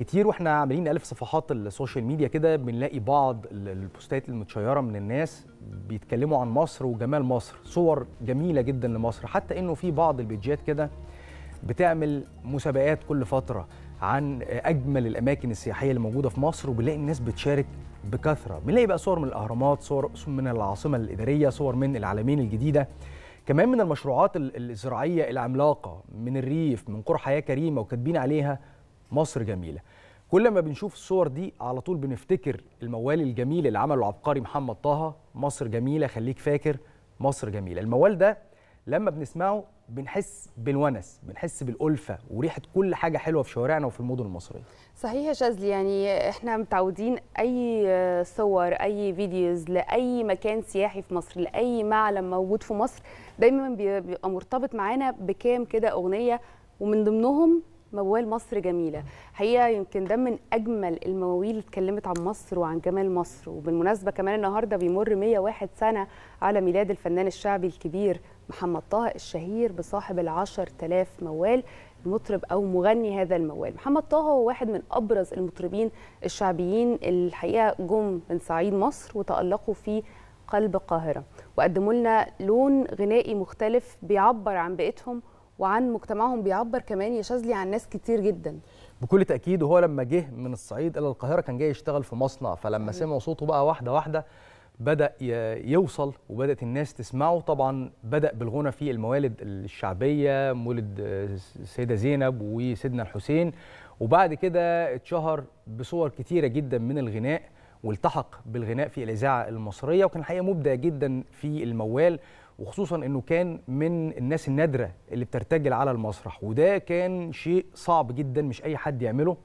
كتير واحنا عاملين نقلب صفحات السوشيال ميديا كده بنلاقي بعض البوستات المتشيره من الناس بيتكلموا عن مصر وجمال مصر صور جميله جدا لمصر حتى انه في بعض البيجات كده بتعمل مسابقات كل فتره عن اجمل الاماكن السياحيه اللي موجوده في مصر وبنلاقي الناس بتشارك بكثره بنلاقي بقى صور من الاهرامات صور من العاصمه الاداريه صور من العالمين الجديده كمان من المشروعات الزراعيه العملاقه من الريف من قرى حياه كريمه وكاتبين عليها مصر جميله كل ما بنشوف الصور دي على طول بنفتكر الموال الجميل اللي عمله العبقري محمد طه مصر جميله خليك فاكر مصر جميله الموال ده لما بنسمعه بنحس بالونس بنحس بالالفه وريحه كل حاجه حلوه في شوارعنا وفي المدن المصريه صحيح يا شاذلي يعني احنا متعودين اي صور اي فيديوز لاي مكان سياحي في مصر لاي معلم موجود في مصر دايما بيبقى مرتبط معانا بكام كده اغنيه ومن ضمنهم موال مصر جميله حقيقه يمكن ده من اجمل المواويل اتكلمت عن مصر وعن جمال مصر وبالمناسبه كمان النهارده بيمر 101 سنه على ميلاد الفنان الشعبي الكبير محمد طه الشهير بصاحب العشر تلاف موال مطرب او مغني هذا الموال محمد طه هو واحد من ابرز المطربين الشعبيين الحقيقه جم من صعيد مصر وتالقوا في قلب القاهره وقدموا لنا لون غنائي مختلف بيعبر عن بيئتهم وعن مجتمعهم بيعبر كمان يا شاذلي عن ناس كتير جدا بكل تاكيد وهو لما جه من الصعيد الى القاهره كان جاي يشتغل في مصنع فلما سمعوا صوته بقى واحده واحده بدا يوصل وبدات الناس تسمعه طبعا بدا بالغنى في الموالد الشعبيه مولد السيده زينب وسيدنا الحسين وبعد كده اتشهر بصور كتيره جدا من الغناء والتحق بالغناء في الاذاعه المصريه وكان الحقيقه مبدع جدا في الموال وخصوصا انه كان من الناس النادره اللي بترتجل على المسرح وده كان شيء صعب جدا مش اي حد يعمله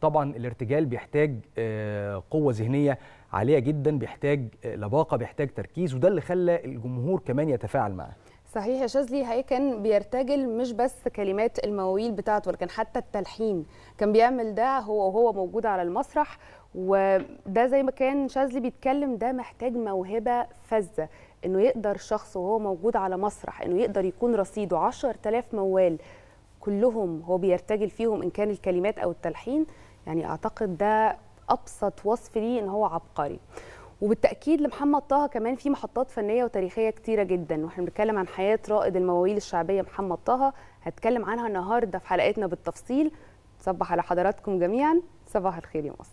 طبعا الارتجال بيحتاج آه، قوه ذهنيه عاليه جدا بيحتاج آه، لباقه بيحتاج تركيز وده اللي خلى الجمهور كمان يتفاعل معاه صحيح يا شاذلي هي كان بيرتجل مش بس كلمات المواويل بتاعته ولكن حتى التلحين كان بيعمل ده هو وهو موجود على المسرح وده زي ما كان شاذلي بيتكلم ده محتاج موهبه فذه انه يقدر شخص وهو موجود على مسرح انه يقدر يكون رصيده 10000 موال كلهم هو بيرتجل فيهم ان كان الكلمات او التلحين يعني اعتقد ده ابسط وصف ليه ان هو عبقري وبالتاكيد لمحمد طه كمان في محطات فنيه وتاريخيه كتيره جدا واحنا بنتكلم عن حياه رائد المواويل الشعبيه محمد طه هتكلم عنها النهارده في حلقتنا بالتفصيل صبح على حضراتكم جميعا صباح الخير يا مصر